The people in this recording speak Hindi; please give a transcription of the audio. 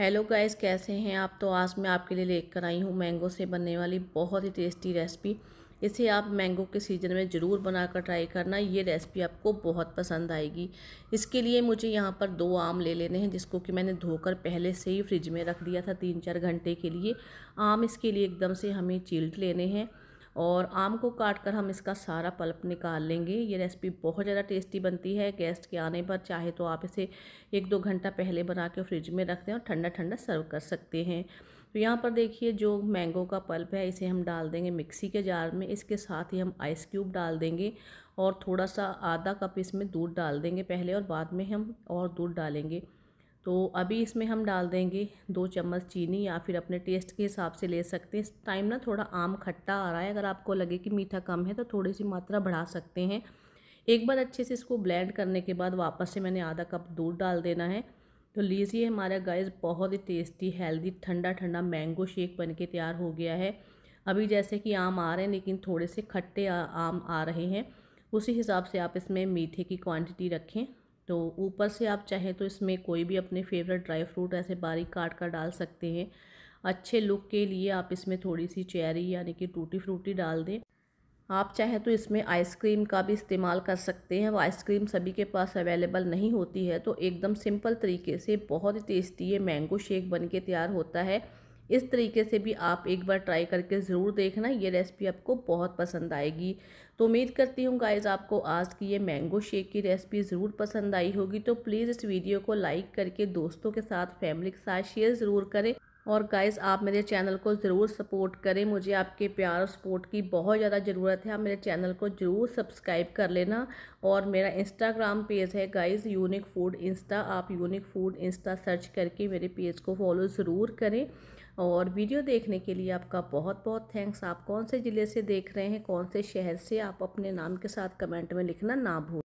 हेलो गाइस कैसे हैं आप तो आज मैं आपके लिए लेकर आई हूँ मैंगो से बनने वाली बहुत ही टेस्टी रेसिपी इसे आप मैंगो के सीज़न में ज़रूर बनाकर ट्राई करना ये रेसिपी आपको बहुत पसंद आएगी इसके लिए मुझे यहाँ पर दो आम ले लेने हैं जिसको कि मैंने धोकर पहले से ही फ्रिज में रख दिया था तीन चार घंटे के लिए आम इसके लिए एकदम से हमें चिल्ट लेने हैं और आम को काट कर हम इसका सारा पल्प निकाल लेंगे ये रेसिपी बहुत ज़्यादा टेस्टी बनती है गेस्ट के आने पर चाहे तो आप इसे एक दो घंटा पहले बना के फ्रिज में रख दें और ठंडा ठंडा सर्व कर सकते हैं तो यहाँ पर देखिए जो मैंगो का पल्प है इसे हम डाल देंगे मिक्सी के जार में इसके साथ ही हम आइस क्यूब डाल देंगे और थोड़ा सा आधा कप इसमें दूध डाल देंगे पहले और बाद में हम और दूध डालेंगे तो अभी इसमें हम डाल देंगे दो चम्मच चीनी या फिर अपने टेस्ट के हिसाब से ले सकते हैं इस टाइम ना थोड़ा आम खट्टा आ रहा है अगर आपको लगे कि मीठा कम है तो थोड़ी सी मात्रा बढ़ा सकते हैं एक बार अच्छे से इसको ब्लेंड करने के बाद वापस से मैंने आधा कप दूध डाल देना है तो लीजिए हमारा गाइस बहुत ही टेस्टी हेल्दी ठंडा ठंडा मैंगो शेक बन के तैयार हो गया है अभी जैसे कि आम आ रहे हैं लेकिन थोड़े से खट्टे आम आ रहे हैं उसी हिसाब से आप इसमें मीठे की क्वांटिटी रखें तो ऊपर से आप चाहें तो इसमें कोई भी अपने फेवरेट ड्राई फ्रूट ऐसे बारीक काट कर डाल सकते हैं अच्छे लुक के लिए आप इसमें थोड़ी सी चेरी यानी कि टूटी फ्रूटी डाल दें आप चाहें तो इसमें आइसक्रीम का भी इस्तेमाल कर सकते हैं वो आइसक्रीम सभी के पास अवेलेबल नहीं होती है तो एकदम सिंपल तरीके से बहुत ही टेस्टी ये मैंगो शेक बन के तैयार होता है इस तरीके से भी आप एक बार ट्राई करके ज़रूर देखना ये रेसिपी आपको बहुत पसंद आएगी तो उम्मीद करती हूँ गाइज आपको आज की ये मैंगो शेक की रेसिपी ज़रूर पसंद आई होगी तो प्लीज़ इस वीडियो को लाइक करके दोस्तों के साथ फैमिली के साथ शेयर ज़रूर करें और गाइस आप मेरे चैनल को ज़रूर सपोर्ट करें मुझे आपके प्यार और सपोर्ट की बहुत ज़्यादा ज़रूरत है आप मेरे चैनल को ज़रूर सब्सक्राइब कर लेना और मेरा इंस्टाग्राम पेज है गाइस यूनिक फूड इंस्टा आप यूनिक फूड इंस्टा सर्च करके मेरे पेज को फॉलो ज़रूर करें और वीडियो देखने के लिए आपका बहुत बहुत थैंक्स आप कौन से ज़िले से देख रहे हैं कौन से शहर से आप अपने नाम के साथ कमेंट में लिखना ना भूलें